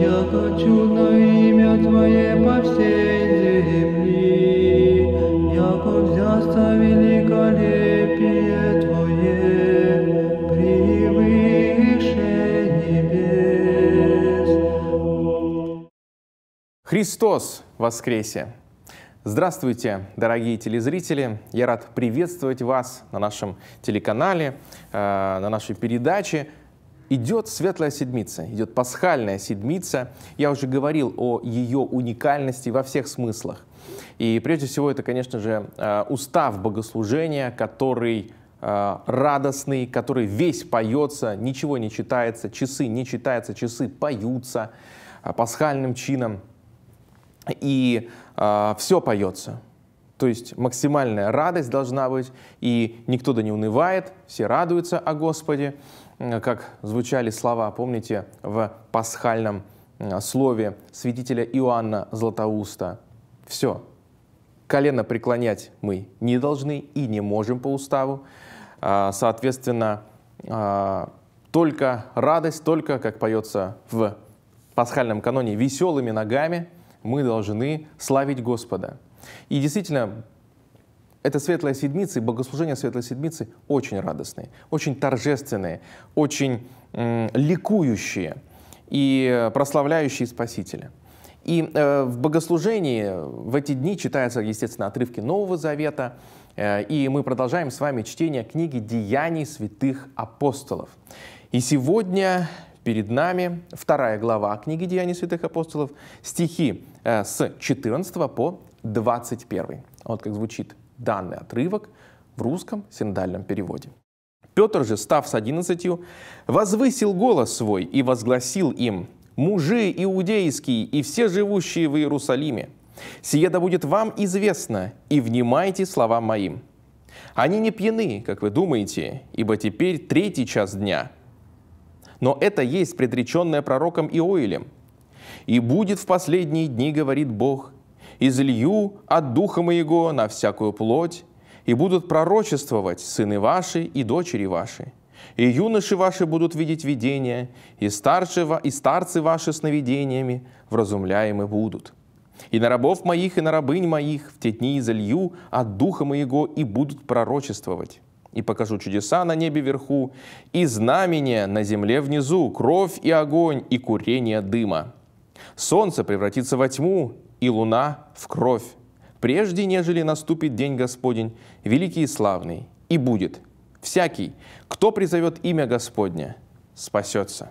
я хочу на имя Твое по всей земли, яко взяста великолепие Твое, превыше небес. Христос воскресе! Здравствуйте, дорогие телезрители! Я рад приветствовать вас на нашем телеканале, э, на нашей передаче – идет Светлая Седмица, идет Пасхальная Седмица. Я уже говорил о ее уникальности во всех смыслах. И прежде всего это, конечно же, э, устав богослужения, который э, радостный, который весь поется, ничего не читается, часы не читаются, часы поются э, пасхальным чином. И все поется. То есть максимальная радость должна быть, и никто да не унывает, все радуются о Господе. Э, как звучали слова, помните, в пасхальном э, слове святителя Иоанна Златоуста. Все, колено преклонять мы не должны и не можем по уставу. А, соответственно, а, только радость, только, как поется в пасхальном каноне, веселыми ногами мы должны славить Господа. И действительно, это Светлая Седмица, и богослужения Светлой Седмицы очень радостные, очень торжественные, очень э, ликующие и э, прославляющие Спасителя. И э, в богослужении в эти дни читаются, естественно, отрывки Нового Завета, э, и мы продолжаем с вами чтение книги «Деяний святых апостолов». И сегодня перед нами вторая глава книги «Деяний святых апостолов», стихи э, с 14 по 21. Вот как звучит данный отрывок в русском синдальном переводе. Петр же, став с одиннадцатью, возвысил голос свой и возгласил им, «Мужи иудейские и все живущие в Иерусалиме, сие да будет вам известно, и внимайте словам моим. Они не пьяны, как вы думаете, ибо теперь третий час дня. Но это есть предреченное пророком Иоилем. И будет в последние дни, говорит Бог, излью от духа моего на всякую плоть, и будут пророчествовать сыны ваши и дочери ваши. И юноши ваши будут видеть видения, и, старшего, и старцы ваши сновидениями вразумляемы будут. И на рабов моих, и на рабынь моих в те дни изолью от духа моего и будут пророчествовать. И покажу чудеса на небе вверху, и знамения на земле внизу, кровь и огонь, и курение дыма. Солнце превратится во тьму, и луна в кровь, прежде нежели наступит день Господень, великий и славный, и будет. Всякий, кто призовет имя Господня, спасется.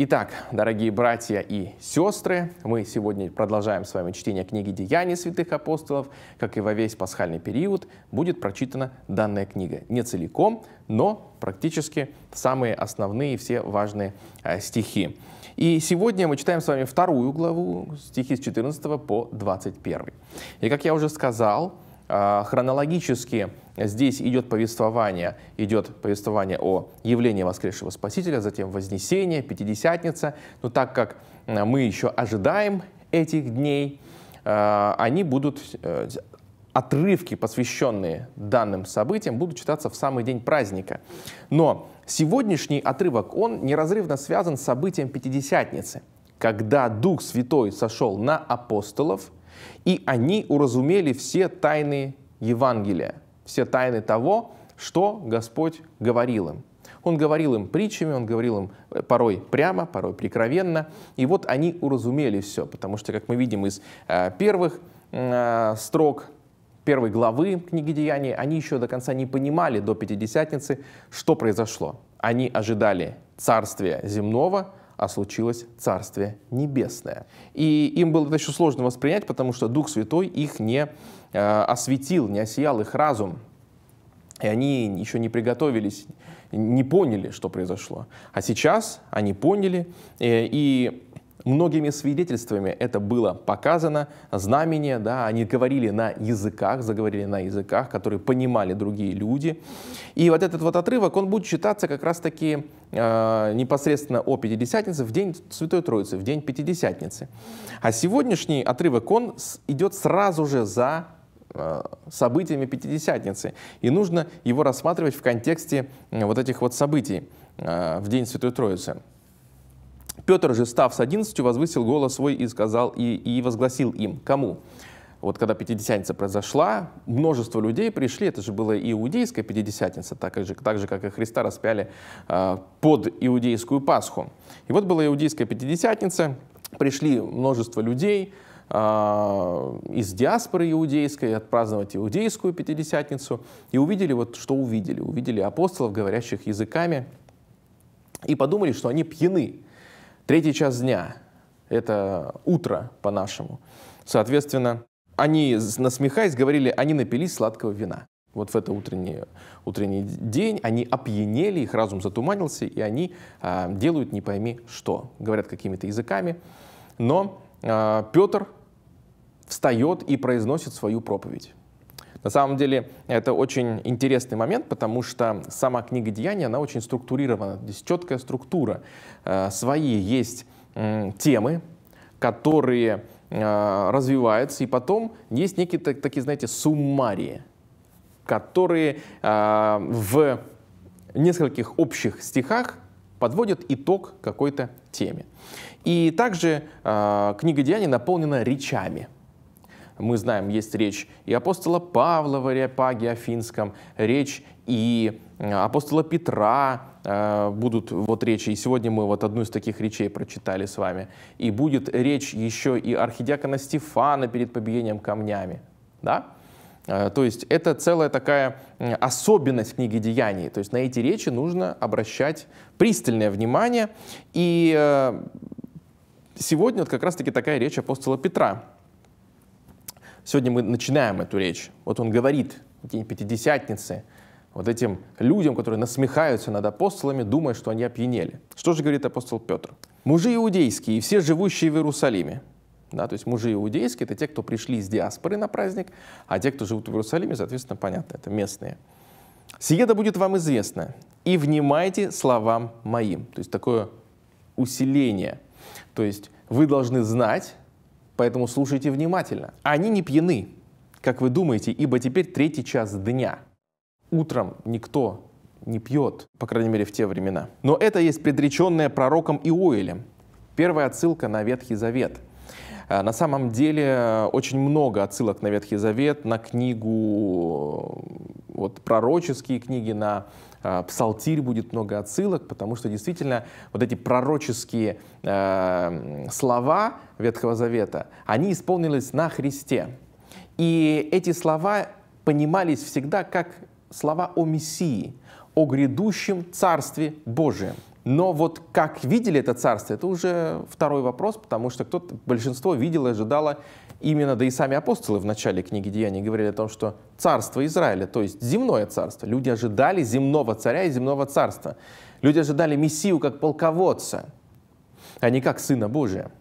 Итак, дорогие братья и сестры, мы сегодня продолжаем с вами чтение книги «Деяний святых апостолов». Как и во весь пасхальный период, будет прочитана данная книга. Не целиком, но практически самые основные и все важные э, стихи. И сегодня мы читаем с вами вторую главу, стихи с 14 по 21. И как я уже сказал, а, хронологически здесь идет повествование, идет повествование о явлении воскресшего Спасителя, затем Вознесение, Пятидесятница. Но так как а, мы еще ожидаем этих дней, а, они будут э, отрывки, посвященные данным событиям, будут читаться в самый день праздника. Но сегодняшний отрывок, он неразрывно связан с событием Пятидесятницы, когда Дух Святой сошел на апостолов, и они уразумели все тайны Евангелия, все тайны того, что Господь говорил им. Он говорил им притчами, он говорил им э, порой прямо, порой прикровенно. И вот они уразумели все, потому что, как мы видим из э, первых э, строк первой главы книги Деяний, они еще до конца не понимали до Пятидесятницы, что произошло. Они ожидали царствия земного, а случилось Царствие Небесное. И им было это еще сложно воспринять, потому что Дух Святой их не э, осветил, не осиял их разум. И они еще не приготовились, не поняли, что произошло. А сейчас они поняли, э, и Многими свидетельствами это было показано, знамения да, они говорили на языках, заговорили на языках, которые понимали другие люди. И вот этот вот отрывок, он будет читаться как раз-таки э, непосредственно о Пятидесятнице в день Святой Троицы, в день Пятидесятницы. А сегодняшний отрывок, он идет сразу же за э, событиями Пятидесятницы. И нужно его рассматривать в контексте э, вот этих вот событий э, в День Святой Троицы. Петр же, став с одиннадцатью, возвысил голос свой и сказал, и, и возгласил им. Кому? вот когда Пятидесятница произошла, множество людей пришли, это же была иудейская Пятидесятница, так же, так же как и Христа распяли э, под иудейскую Пасху. И вот была иудейская Пятидесятница, пришли множество людей э, из диаспоры иудейской отпраздновать иудейскую Пятидесятницу и увидели вот что увидели. Увидели апостолов, говорящих языками, и подумали, что они пьяны. Третий час дня — это утро по-нашему. Соответственно, они, насмехаясь, говорили, они напились сладкого вина. Вот в это утренний, утренний день они опьянели, их разум затуманился, и они э, делают не пойми что, говорят какими-то языками. Но э, а, Петр встает и произносит свою проповедь. На самом деле это очень интересный момент, потому что сама книга «Деяния», она очень структурирована, здесь четкая структура. Э, свои есть темы, которые э, развиваются, и потом есть некие такие, знаете, суммарии, которые э, в нескольких общих стихах подводят итог какой-то теме. И также э, книга Деяний наполнена речами – мы знаем, есть речь и апостола Павла в Ариапаге Афинском, речь и э, апостола Петра, э, будут вот речи, и сегодня мы вот одну из таких речей прочитали с вами, и будет речь еще и архидиакона Стефана перед побиением камнями, да? Э, то есть это целая такая особенность книги «Деяний». То есть на эти речи нужно обращать пристальное внимание. И сегодня вот как раз-таки такая речь апостола Петра – Сегодня мы начинаем эту речь. Вот он говорит, день Пятидесятницы, вот этим людям, которые насмехаются над апостолами, думая, что они опьянели. Что же говорит апостол Петр? «Мужи иудейские и все живущие в Иерусалиме». Да, то есть мужи иудейские – это те, кто пришли из диаспоры на праздник, а те, кто живут в Иерусалиме, соответственно, понятно, это местные. «Сие да будет вам известно, и внимайте словам моим». То есть такое усиление. То есть вы должны знать, поэтому слушайте внимательно. Они не пьяны, как вы думаете, ибо теперь третий час дня. Утром никто не пьет, по крайней мере, в те времена. Но это есть предреченное пророком Иоилем. Первая отсылка на Ветхий Завет. Э, на самом деле э, очень много отсылок на Ветхий Завет, на книгу вот пророческие книги, на а, Псалтирь будет много отсылок, потому что действительно вот эти пророческие э, слова Ветхого Завета, они исполнились на Христе. И эти слова понимались всегда как слова о Мессии, о грядущем Царстве Божием. Но вот как видели это царство, это уже второй вопрос, потому что кто-то, большинство видело и ожидало именно, да и сами апостолы в начале книги Деяний говорили о том, что царство Израиля, то есть земное царство, люди ожидали земного царя и земного царства. Люди ожидали Мессию как полководца, а не как Сына Божия.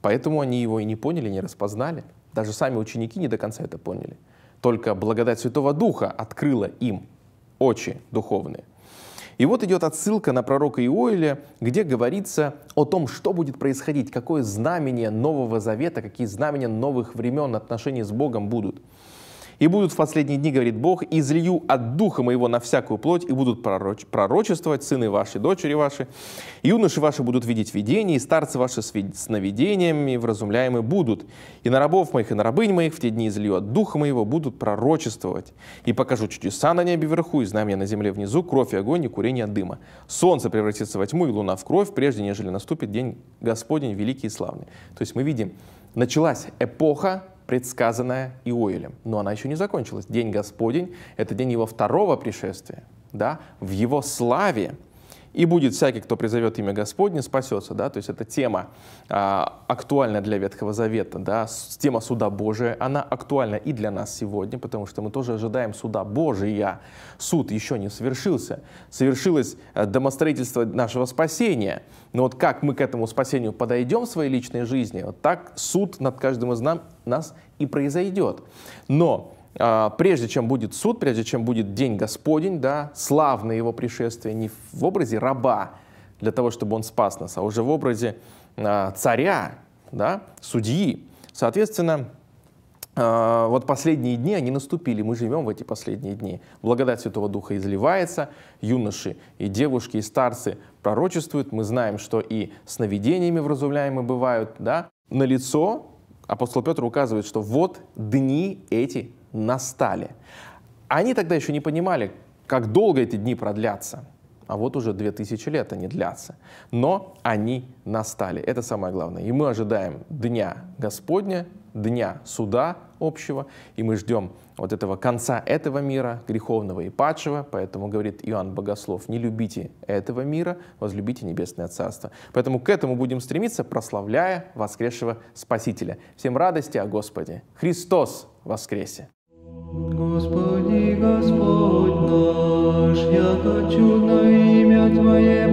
Поэтому они его и не поняли, не распознали. Даже сами ученики не до конца это поняли. Только благодать Святого Духа открыла им очи духовные. И вот идет отсылка на пророка Иоиля, где говорится о том, что будет происходить, какое знамение Нового Завета, какие знамения новых времен отношений с Богом будут. И будут в последние дни, говорит Бог, излию от духа моего на всякую плоть, и будут пророч пророчествовать сыны ваши, дочери ваши, юноши ваши будут видеть видения, и старцы ваши сновидениями вразумляемы будут. И на рабов моих, и на рабынь моих в те дни излию от духа моего будут пророчествовать. И покажу чудеса на небе вверху, и знамя на земле внизу, кровь и огонь, и курение дыма. Солнце превратится во тьму, и луна в кровь, прежде нежели наступит день Господень великий и славный. То есть мы видим, началась эпоха, предсказанная Иоилем. Но она еще не закончилась. День Господень — это день его второго пришествия, да, в его славе — и будет всякий, кто призовет имя Господне, спасется, да, то есть эта тема а, актуальна для Ветхого Завета, да, тема суда Божия, она актуальна и для нас сегодня, потому что мы тоже ожидаем суда Божия, суд еще не совершился, совершилось э, домостроительство нашего спасения, но вот как мы к этому спасению подойдем в своей личной жизни, вот так суд над каждым из нам, нас и произойдет, но а, прежде чем будет суд, прежде чем будет день Господень, да, славное его пришествие не в образе раба для того, чтобы он спас нас, а уже в образе а, царя, да, судьи. Соответственно, а, вот последние дни, они наступили, мы живем в эти последние дни. Благодать Святого Духа изливается, юноши и девушки, и старцы пророчествуют. Мы знаем, что и сновидениями вразумляемы бывают, да. На лицо апостол Петр указывает, что вот дни эти настали. Они тогда еще не понимали, как долго эти дни продлятся. А вот уже 2000 лет они длятся. Но они настали. Это самое главное. И мы ожидаем Дня Господня, Дня Суда общего, и мы ждем вот этого конца этого мира, греховного и падшего. Поэтому, говорит Иоанн Богослов, не любите этого мира, возлюбите Небесное Царство. Поэтому к этому будем стремиться, прославляя воскресшего Спасителя. Всем радости о а Господе. Христос воскресе! Господи, Господь наш, яко чудно имя Твое